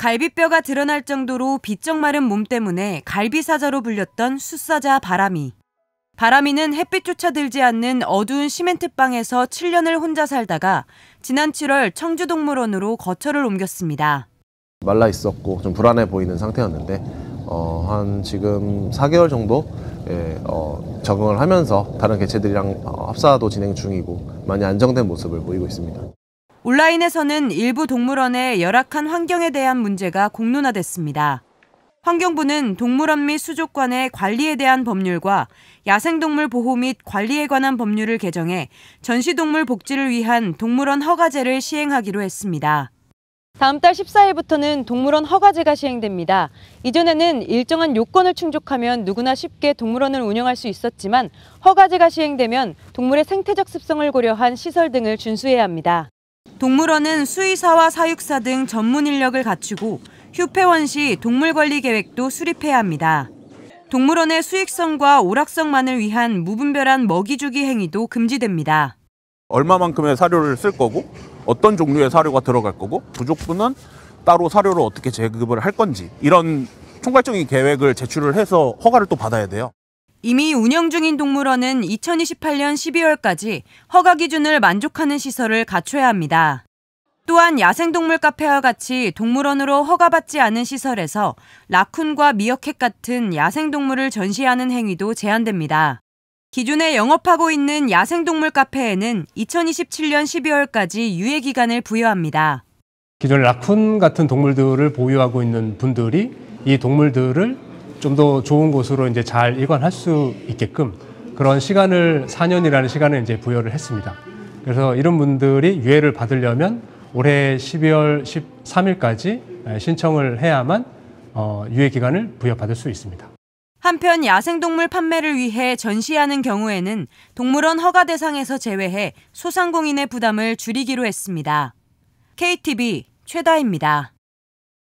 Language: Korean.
갈비뼈가 드러날 정도로 비쩍 마른 몸 때문에 갈비사자로 불렸던 숫사자 바람이. 바람이는 햇빛조차 들지 않는 어두운 시멘트방에서 7년을 혼자 살다가 지난 7월 청주동물원으로 거처를 옮겼습니다. 말라 있었고 좀 불안해 보이는 상태였는데 어, 한 지금 4개월 정도 예, 어, 적응을 하면서 다른 개체들이랑 어, 합사도 진행 중이고 많이 안정된 모습을 보이고 있습니다. 온라인에서는 일부 동물원의 열악한 환경에 대한 문제가 공론화됐습니다. 환경부는 동물원 및 수족관의 관리에 대한 법률과 야생동물 보호 및 관리에 관한 법률을 개정해 전시동물 복지를 위한 동물원 허가제를 시행하기로 했습니다. 다음 달 14일부터는 동물원 허가제가 시행됩니다. 이전에는 일정한 요건을 충족하면 누구나 쉽게 동물원을 운영할 수 있었지만 허가제가 시행되면 동물의 생태적 습성을 고려한 시설 등을 준수해야 합니다. 동물원은 수의사와 사육사 등 전문 인력을 갖추고 휴폐원시 동물관리 계획도 수립해야 합니다. 동물원의 수익성과 오락성만을 위한 무분별한 먹이주기 행위도 금지됩니다. 얼마만큼의 사료를 쓸 거고 어떤 종류의 사료가 들어갈 거고 부족분은 따로 사료를 어떻게 제급을 할 건지 이런 총괄적인 계획을 제출을 해서 허가를 또 받아야 돼요. 이미 운영 중인 동물원은 2028년 12월까지 허가 기준을 만족하는 시설을 갖춰야 합니다. 또한 야생동물 카페와 같이 동물원으로 허가받지 않은 시설에서 라쿤과 미어캣 같은 야생동물을 전시하는 행위도 제한됩니다. 기존에 영업하고 있는 야생동물 카페에는 2027년 12월까지 유예 기간을 부여합니다. 기존 라쿤 같은 동물들을 보유하고 있는 분들이 이 동물들을 좀더 좋은 곳으로 이제 잘 이관할 수 있게끔 그런 시간을 4년이라는 시간을 이제 부여를 했습니다. 그래서 이런 분들이 유예를 받으려면 올해 12월 13일까지 신청을 해야만 어, 유예 기간을 부여받을 수 있습니다. 한편 야생동물 판매를 위해 전시하는 경우에는 동물원 허가 대상에서 제외해 소상공인의 부담을 줄이기로 했습니다. KTV 최다입니다.